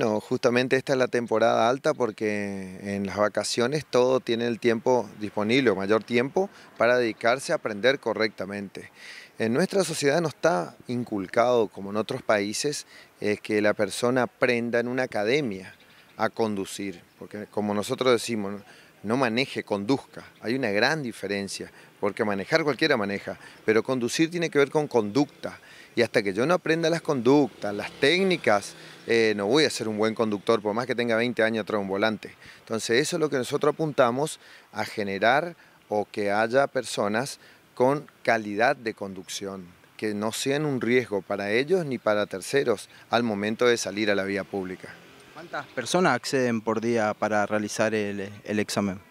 No, justamente esta es la temporada alta porque en las vacaciones todo tiene el tiempo disponible, o mayor tiempo, para dedicarse a aprender correctamente. En nuestra sociedad no está inculcado, como en otros países, es que la persona aprenda en una academia a conducir, porque como nosotros decimos, no maneje, conduzca. Hay una gran diferencia, porque manejar cualquiera maneja, pero conducir tiene que ver con conducta. Y hasta que yo no aprenda las conductas, las técnicas, eh, no voy a ser un buen conductor, por más que tenga 20 años atrás un volante. Entonces eso es lo que nosotros apuntamos a generar o que haya personas con calidad de conducción, que no sean un riesgo para ellos ni para terceros al momento de salir a la vía pública. ¿Cuántas personas acceden por día para realizar el examen?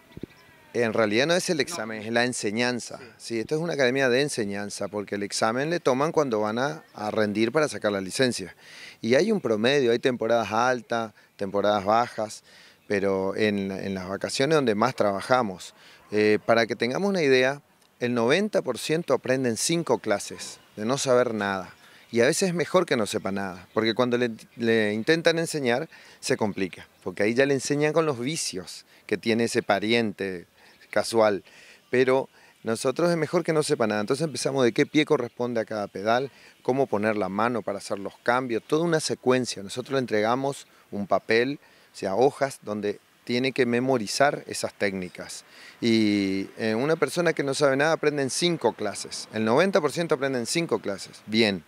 En realidad no es el examen, es la enseñanza. Sí. esto es una academia de enseñanza, porque el examen le toman cuando van a, rendir para sacar la licencia. Y hay un promedio, hay temporadas altas, temporadas bajas, pero en, las vacaciones donde más trabajamos. Eh, para que tengamos una idea, el 90% aprenden cinco clases de no saber nada. Y a veces es mejor que no sepa nada, porque cuando le, intentan enseñar se complica, porque ahí ya le enseñan con los vicios que tiene ese pariente casual, pero nosotros es mejor que no sepa nada. Entonces empezamos de qué pie corresponde a cada pedal, cómo poner la mano para hacer los cambios, toda una secuencia. Nosotros le entregamos un papel, o sea, hojas donde tiene que memorizar esas técnicas. Y eh, una persona que no sabe nada aprende en cinco clases. El 90% aprende en cinco clases. Bien.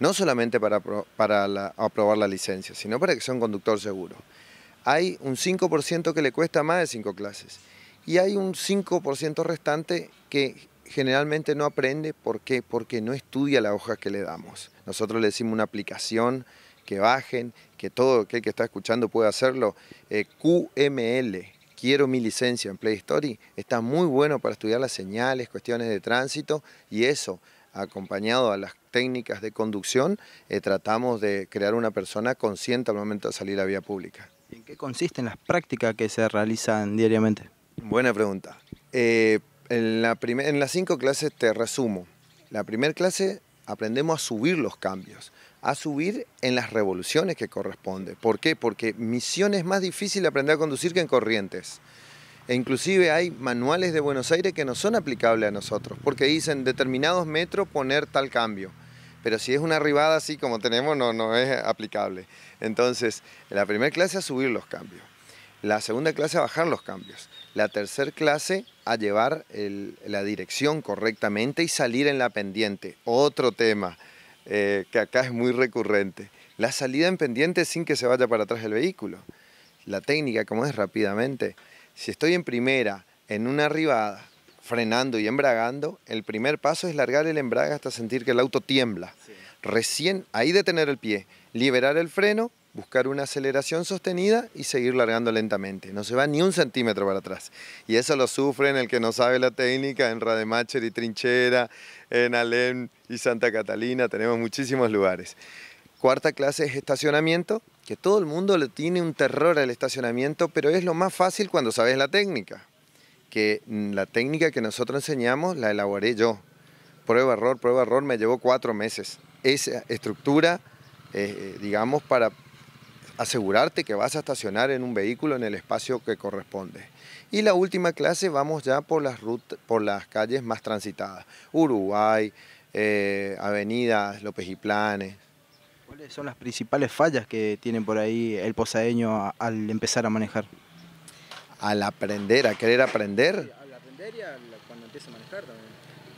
No solamente para, aprobar la licencia, sino para que sea un conductor seguro. Hay un 5% que le cuesta más de cinco clases y hay un 5% restante que generalmente no aprende. ¿Por qué? Porque no estudia la hoja que le damos. Nosotros le decimos una aplicación que bajen, que todo aquel que está escuchando puede hacerlo. Eh, QML, quiero mi licencia en Play Story, está muy bueno para estudiar las señales, cuestiones de tránsito y eso, acompañado a las técnicas de conducción, eh, tratamos de crear una persona consciente al momento de salir a vía pública. ¿En qué consisten las prácticas que se realizan diariamente? Buena pregunta. Eh, en, la en las cinco clases te resumo. La primera clase aprendemos a subir los cambios, a subir en las revoluciones que corresponde. ¿Por qué? Porque misión es más difícil aprender a conducir que en corrientes. E inclusive hay manuales de Buenos Aires que no son aplicables a nosotros, porque dicen determinados metros poner tal cambio. Pero si es una arribada así como tenemos, no, no es aplicable. Entonces, en la primera clase a subir los cambios. La segunda clase a bajar los cambios. La tercera clase a llevar la dirección correctamente y salir en la pendiente. Otro tema eh, que acá es muy recurrente. La salida en pendiente sin que se vaya para atrás el vehículo. La técnica, como es rápidamente. Si estoy en primera, en una arribada, frenando y embragando, el primer paso es largar el embrague hasta sentir que el auto tiembla. Recién ahí detener el pie, liberar el freno buscar una aceleración sostenida y seguir largando lentamente. No se va ni un centímetro para atrás. Y eso lo en el que no sabe la técnica en Rademacher y Trinchera, en Alem y Santa Catalina, tenemos muchísimos lugares. Cuarta clase es estacionamiento, que todo el mundo le tiene un terror al estacionamiento, pero es lo más fácil cuando sabes la técnica. Que mm, la técnica que nosotros enseñamos la elaboré yo. Prueba, error, prueba, error, me llevó cuatro meses. Esa estructura, eh, eh, digamos, para asegurarte que vas a estacionar en un vehículo en el espacio que corresponde. Y la última clase vamos ya por las, rutas, por las calles más transitadas, Uruguay, eh, avenidas, López y Planes. ¿Cuáles son las principales fallas que tiene por ahí el posadeño al empezar a manejar? Al aprender, a querer aprender. al aprender y cuando empieza a manejar también.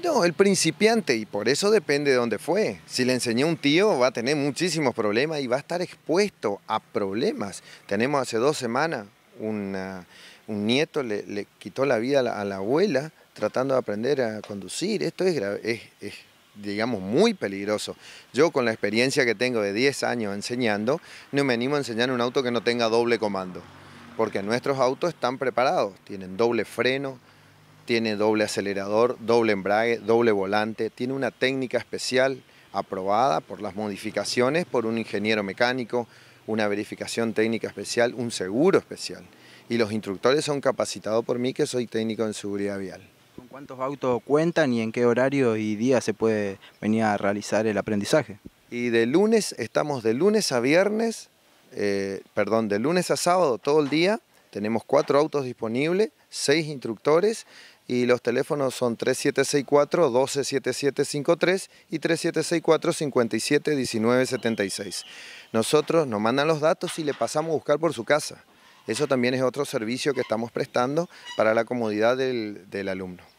No, el principiante, y por eso depende de dónde fue. Si le enseñó un tío, va a tener muchísimos problemas y va a estar expuesto a problemas. Tenemos hace dos semanas un nieto le, le, quitó la vida a la, abuela tratando de aprender a conducir. Esto es, es, digamos, muy peligroso. Yo con la experiencia que tengo de 10 años enseñando, no me animo a enseñar un auto que no tenga doble comando, porque nuestros autos están preparados, tienen doble freno, tiene doble acelerador, doble embrague, doble volante, tiene una técnica especial aprobada por las modificaciones por un ingeniero mecánico, una verificación técnica especial, un seguro especial. Y los instructores son capacitados por mí, que soy técnico en seguridad vial. ¿Con cuántos autos cuentan y en qué horario y día se puede venir a realizar el aprendizaje? Y de lunes, estamos de lunes a viernes, eh, perdón, de lunes a sábado todo el día, tenemos cuatro autos disponibles, seis instructores y los teléfonos son 3764-127753 y 3764-571976. Nosotros nos mandan los datos y le pasamos a buscar por su casa. Eso también es otro servicio que estamos prestando para la comodidad del, del alumno.